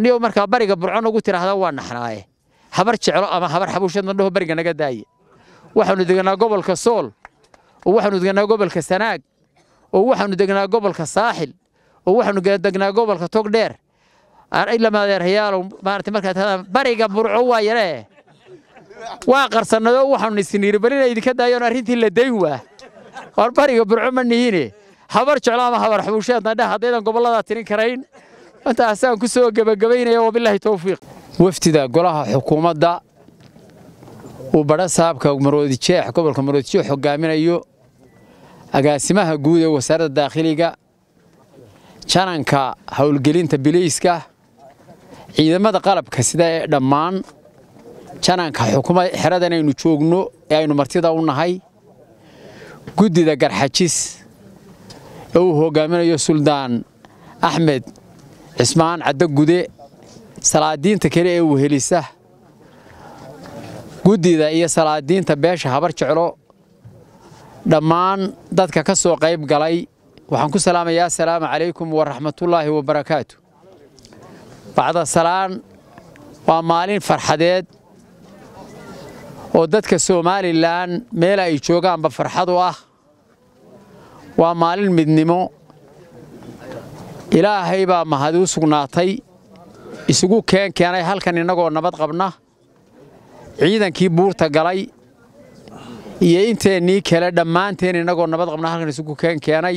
niyo markaa bariga burcon ugu tiraahda waa naxnaaye habar jeclo ama habar xabuushad mandhaho bariga naga daaye waxaanu deganaa gobolka sool oo waxaanu deganaa gobolka sanaag oo waxaanu degnaa gobolka saaxil oo waxaanu degnaa gobolka togdheer ilamadeerhayaalow maarata markaad hadaan bariga burco waa yaree waa qarsanadoo waxaanu isniiri bal idinka daayoon arrintii la dayn war bariga burco ma nihine habar jeclo ama habar xabuusheedna dheh haddaydan gobolladaa tirin karayn intaasaan ku soo gebagabaynaya wabilaahi towfiiq wafdida golaha xukuumadda uu badha saabka maroodijeex gobolka maroodijeex hogaaminayo agaasimaha guud ee wasaaradda daakhiliga jananka howlgelinta biliiska ciidamada qalabka sida ee dhammaan jananka xukuuma xeradan aynu joogno ee aynu martida u nahay guddida garxajis ee uu hogaaminayo suldaan axmed cismaan caddo gude salaadiinta kale ee wehelisa guddida iyo salaadiinta beesha habar jeclo dhammaan dadka ka soo qayb galay waxaan ku salaamayaa asalaamu calaykum waraxmatullaahi wabarakaatu salaan waa maalin farxadeed oo dadka somalilan meel ay joogaanba farxad u ah waa maalin midnimo ilaahay baa mahadi u sugnaatay isugu keen keenay halkan innagoo nabad qabna ciidankii buurta galay iyo inteennii kale dhammaanteen innagoo nabad qabna halkan isugu keen keenay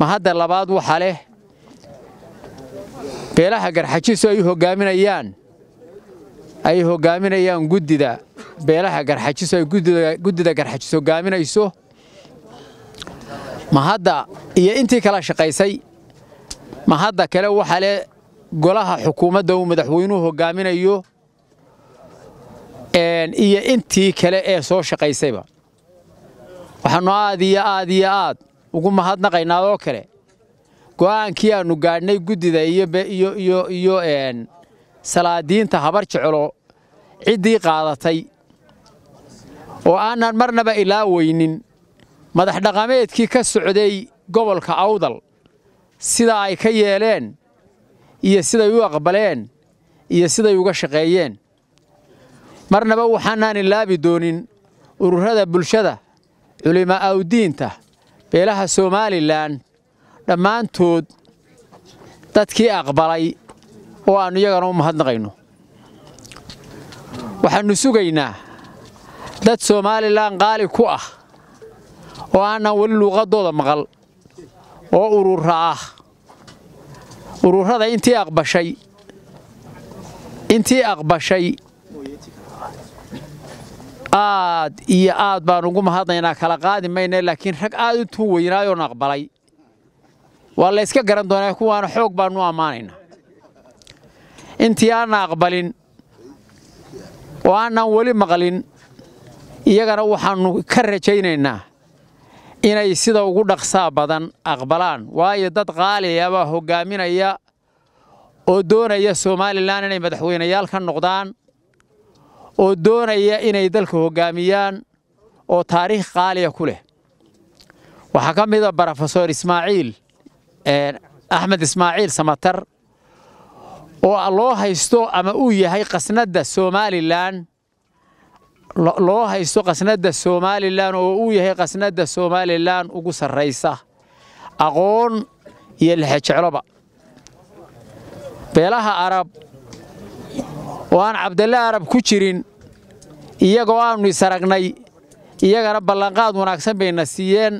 mahadda labaad waxa leh beelaha garxajiisu ay hogaaminayaan ay hoggaaminayaan guddida beelaha garxajiisu ay guddida garxajiis hoggaaminayso ma iyo intii kala shaqaysay ma hadda kale waxa le golaha xukuumadda uu madaxweynuhu hoggaaminayo iyo intii kale ee soo shaqaysayba waxaanu aad iyo aad iyo aad ugu mahadnaqaynaadoo kale go'aankii aanu gaadhnay guddida iyo salaadiinta habar jeclo ciddii qaadatay oo aanan marnaba ilaa weynin madaxdhaqameedkii ka socday gobolka awdal sida ay ka yeeleen iyo siday u aqbaleen iyo siday uga shaqeeyeen marnaba waxaanaan ilaabi doonin ururada bulshada culimaa'udiinta beelaha somalilan dhammaantood dadkii aqbalay oo aannu iyagana u mahadnaqayno waxaannu sugaynaa dad somalilan qaali ku ah oo aanan weli luuqadooda maqal oo urura ah ururada intii aqbashay intii aqbashay aad iyo aad baan ugu mahadnaynaa kala qaadi mayne laakiin rag aad intuu weynaayoon aqbalay waa layska garan doonaa kuwaana xoog baannu ammaanaynaa intii aana aqbalin oo aannan weli maqlin iyagana waxaanu ka rajaynaynaa inay sida ugu dhaqsaa badan aqbalaan waayo dad qaaliya hogaaminaya oo doonaya somalilan inay madaxweyneyaal ka noqdaan oo doonaya inay dalka hoggaamiyaan oo taariikh qaaliya ku leh waxaa ka mida brofesor ismaaciil axmed ismaaciil samatar oo loo haysto ama uu yahay qasnadda somalilan loo haysto qasnadda somalilan oo uu yahay qasnadda somalilan ugu sarraysa aqoon iyo lixejecloba beelaha arab oo aan cabdalle arab ku jirin iyagoo aannu isaragnay iyagana ballanqaad wanaagsan bayna siiyeen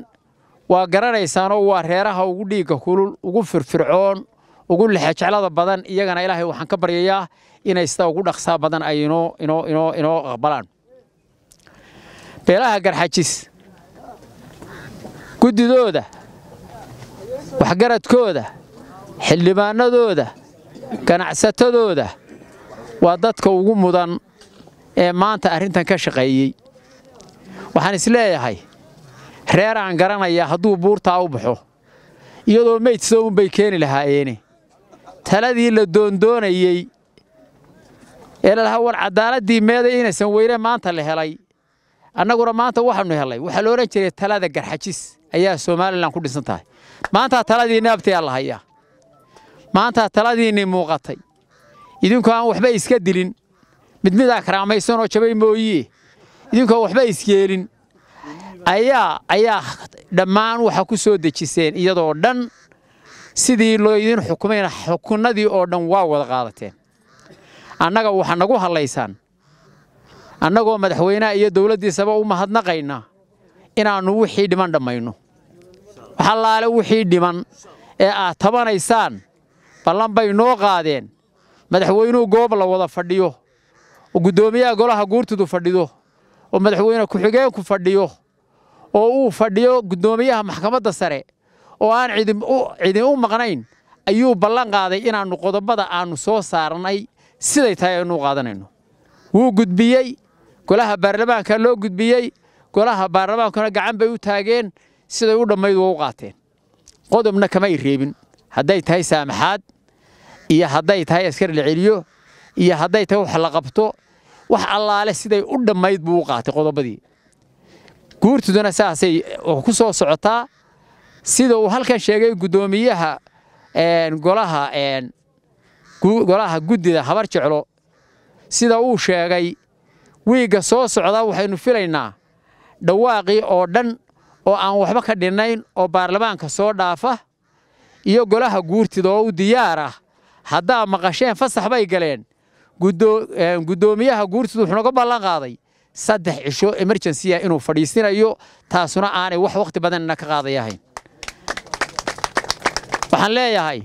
waa garanaysaanoo waa reeraha ugu dhiigga kulul ugu firfircoon ugu lixejeclada badan iyagana ilaahay waxaan ka baryayaa inay sidaa ugu dhaqsaa badan ay inoo aqbalaan beelaha garxajis guddidooda waxgaradkooda xildhibaannadooda ganacsatadooda waa dadka ugu mudan ee maanta arrintan ka shaqeeyey waxaan isleeyahay leeyahay reer aan garanayaa hadduu buurtaa u baxo iyadoo meyd sida keeni lahaayeene taladii la doondoonayey ee lalaha war caddaaladdii meeday inaysan weyne maanta la helay annaguna maanta waxaanu helay waxaa la jiray talada garxajis ayaa somalilan ku dhisan tahay maantaa taladiinni abtayaa la hayaa maantaa taladiinnii muuqatay idinku aan waxba iska dilin mid midaa karaamaysanoo jabay mooyee idinkuaan waxba isyeelin ayaa ayaa dhammaan waxa ku soo dejiseen iyadoo dhan sidii loo idin xukumayna xukunadii oo dhan waa wada qaadateen annaga waxa nagu hadlaysaan annagoo madaxweynaha iyo dawladdiisaba u mahadnaqayna inaannu wixii dhiman dhammayno waxallaale wixii dhiman ee aad tabanaysaan ballan bay noo qaadeen madaxweynuhu goob la wada fadhiyo oo guddoomiyaha golaha guurtidu fadhido oo madaxweyne ku-xigeenku fadhiyo oo uu fadhiyo guddoomiyaha maxkamadda sare oo aan cidin u maqnayn ayuu ballan qaaday inaannu qodobada aannu soo saarnay siday tahay aynu u qaadanayno wuu gudbiyey golaha baarlamaanka loo gudbiyey golaha baarlamaankuna gacan bay u taageen siday u dhammayd waa u qaateen qodobna kamay reebin hadday tahay saamaxaad iyo hadday tahay askar la celiyo iyo hadday tahay wax la qabto wax allaale siday u dhammayd buu u qaatay qodobadii guurtuduna saasay ku soo socotaa sida uu halkan sheegay guddoomiyaha golaha golaha guddida habar jeclo sida uu sheegay wiigga soo socda waxaynu filaynaa dhawaaqii oo dhan oo aan waxba ka dhinnayn oo baarlamaanka soo dhaafa iyo golaha guurtida oo u diyaar ah haddaa maqasheen fasax bay galeen eh, guddoomiyaha guurtidu wuxuu naga ballan qaaday saddex cisho emerjensiya ah inuu fadhiisinayo taasuna aanay wax wakhti badanna ka qaadayahayn waxaan leeyahay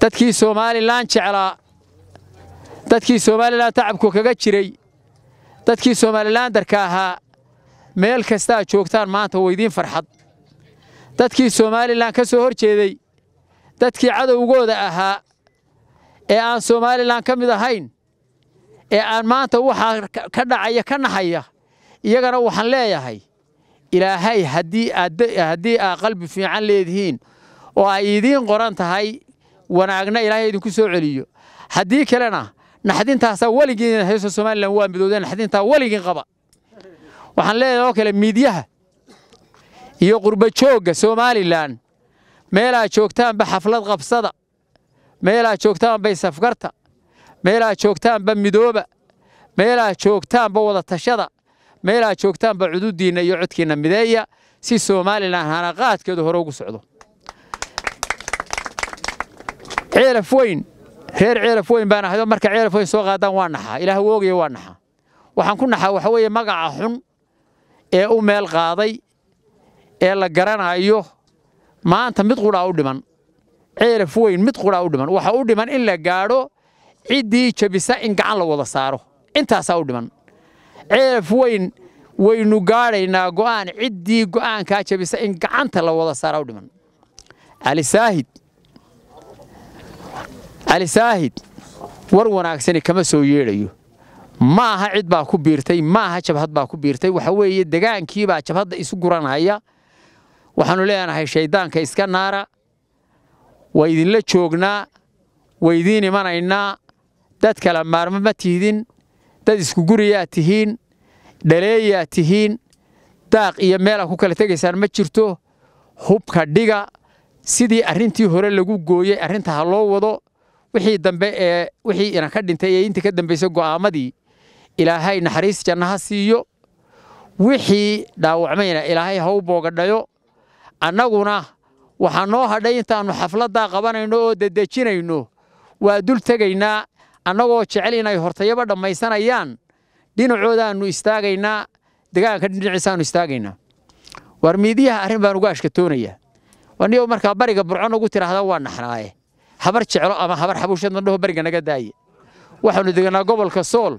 dadkii somalilan jeclaa dadkii somalilan tacabku kaga jiray dadkii somalilandarka ahaa meel kasta aad joogtaan maanta waa idiin farxad dadkii somalilan ka soo hor jeeday dadkii cadowgooda ahaa ee aan somalilan ka mid ahayn ee aan maanta waxaa ka dhacaya ka naxaya iyagana waxaan leeyahay ilaahay haddii aad qalbi fiican leedihiin oo ay idiin qoran tahay wanaagna ilaahay idinku soo celiyo haddii kalena naxdintaasa weligiin heesa somalilan waa midoodeen naxdintaa weligiin qaba waxaan leeyahay oo kale miidyaha iyo qurbajoogga somalilan meelaad joogtaanba xaflad qabsada meelaad joogtaanba isafgarta meelaad joogtaanba midooba meelaad joogtaanba wada tashada meelaad joogtaanba cududiinna iyo codkiina mideeya si somalilan qaadkeedu hore ugu socdo ceelaf weyn reer ceelaf weyn baan ahayoo marka ceelaf weyn soo qaadaan waa naxaa ilaah woogayo waa naxaa waxaan ku naxaa waxa weeye magaca xun ee u meel qaaday ee la garanayo maanta mid qudhaa u dhiman ceeraf weyn mid qudhaa u dhiman waxa u dhiman in la gaadho ciddii jabisa in gacan la wada saaro intaasaa u dhiman ceelaf weyn waynu gaadhaynaa go'aan ciddii go'aankaa jabisa in gacanta la wada saaraa u dhiman cali saahid cali saahid war wanaagsani kama soo yeedhayo ma aha cid baa ku biirtay ma aha jabhad baa ku biirtay waxa weeye degaankiibaa jabhadda isu guranhaya waxaanu leenahay shayddaanka iska naara waa idinla joognaa waa imanaynaa dad kale maarmo ma tihdin dad isku guriyaa tihiin dhaleeyaa tihiin daaq iyo meelaa ku kala tegaysaan ma jirto hubka dhiga sidii arrintii hore lagu gooyey arrinta ha loo wado wixii dambe ee wixii inan ka dhintay ee intii ka dambaysay go'aamadii ilaahay naxariis janno ha siiyo wixii dhaawacmayna ilaahay ha u boogadhayo annaguna waxaa noo hadhay intaanu xafladdaa qabanayno oo dadejinayno waa dul tegaynaa annagoo jecel inay hortayaba dhammaysanayaan dhinacoodaanu istaagaynaa degaanka dhinaciisaannu istaagaynaa waar arrin baan uga ashkatoonayaa waniyou markaa bariga burco nagu tidhaahda waa naxnaaye habar jeclo ama habar xabuushad madhaho beriga naga daaye waxaanu deganaa gobolka sool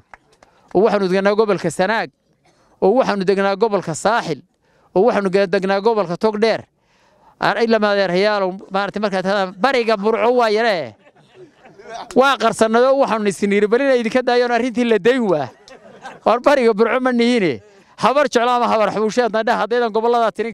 oo waxaanu deganaa gobolka sanaag oo waxaanu degnaa gobolka saaxil oo waxaanu degnaa gobolka togdheer ilamadeerhayaalow maarata markaad hadaan bariga burco waa yaree waa qarsanadoo waxaanu isin yidhi balina idinka daayoon arrintii la dayn waa bariga burco ma nihine habar jeclo ama habar xabuushaadna dheh haddaydan gobolladaa tirin